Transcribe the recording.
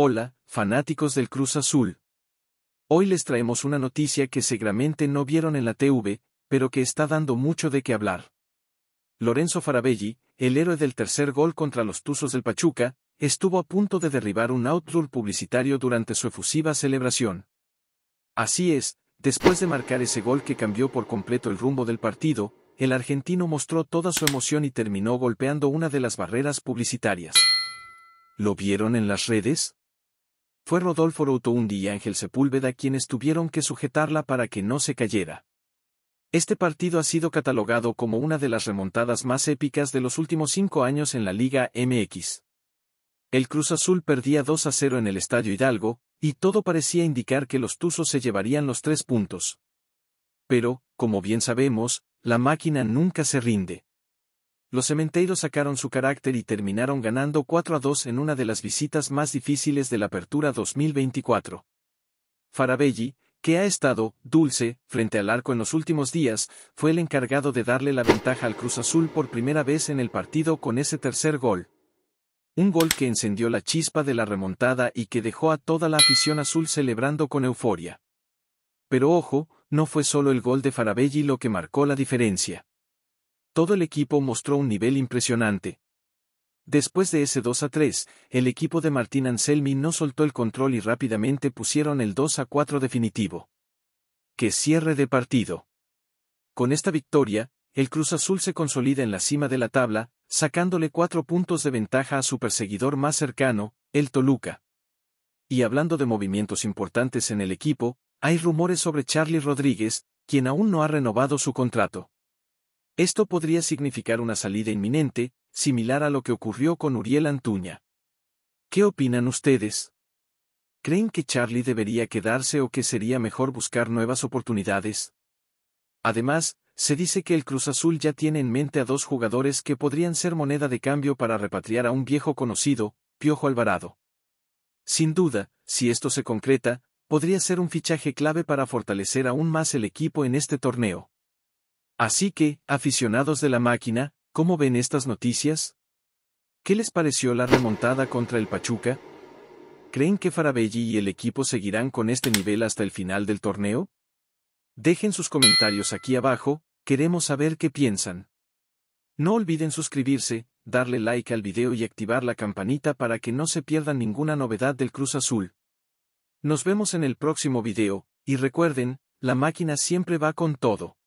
Hola, fanáticos del Cruz Azul. Hoy les traemos una noticia que seguramente no vieron en la TV, pero que está dando mucho de qué hablar. Lorenzo Farabelli, el héroe del tercer gol contra los Tuzos del Pachuca, estuvo a punto de derribar un outdoor publicitario durante su efusiva celebración. Así es, después de marcar ese gol que cambió por completo el rumbo del partido, el argentino mostró toda su emoción y terminó golpeando una de las barreras publicitarias. ¿Lo vieron en las redes? Fue Rodolfo un y Ángel Sepúlveda quienes tuvieron que sujetarla para que no se cayera. Este partido ha sido catalogado como una de las remontadas más épicas de los últimos cinco años en la Liga MX. El Cruz Azul perdía 2 a 0 en el Estadio Hidalgo, y todo parecía indicar que los Tuzos se llevarían los tres puntos. Pero, como bien sabemos, la máquina nunca se rinde los cementeros sacaron su carácter y terminaron ganando 4 a 2 en una de las visitas más difíciles de la apertura 2024. Farabelli, que ha estado dulce frente al arco en los últimos días, fue el encargado de darle la ventaja al Cruz Azul por primera vez en el partido con ese tercer gol. Un gol que encendió la chispa de la remontada y que dejó a toda la afición azul celebrando con euforia. Pero ojo, no fue solo el gol de Farabelli lo que marcó la diferencia. Todo el equipo mostró un nivel impresionante. Después de ese 2 a 3, el equipo de Martín Anselmi no soltó el control y rápidamente pusieron el 2 a 4 definitivo. ¡Qué cierre de partido! Con esta victoria, el Cruz Azul se consolida en la cima de la tabla, sacándole cuatro puntos de ventaja a su perseguidor más cercano, el Toluca. Y hablando de movimientos importantes en el equipo, hay rumores sobre Charlie Rodríguez, quien aún no ha renovado su contrato. Esto podría significar una salida inminente, similar a lo que ocurrió con Uriel Antuña. ¿Qué opinan ustedes? ¿Creen que Charlie debería quedarse o que sería mejor buscar nuevas oportunidades? Además, se dice que el Cruz Azul ya tiene en mente a dos jugadores que podrían ser moneda de cambio para repatriar a un viejo conocido, Piojo Alvarado. Sin duda, si esto se concreta, podría ser un fichaje clave para fortalecer aún más el equipo en este torneo. Así que, aficionados de la máquina, ¿cómo ven estas noticias? ¿Qué les pareció la remontada contra el Pachuca? ¿Creen que Farabelli y el equipo seguirán con este nivel hasta el final del torneo? Dejen sus comentarios aquí abajo, queremos saber qué piensan. No olviden suscribirse, darle like al video y activar la campanita para que no se pierdan ninguna novedad del Cruz Azul. Nos vemos en el próximo video, y recuerden, la máquina siempre va con todo.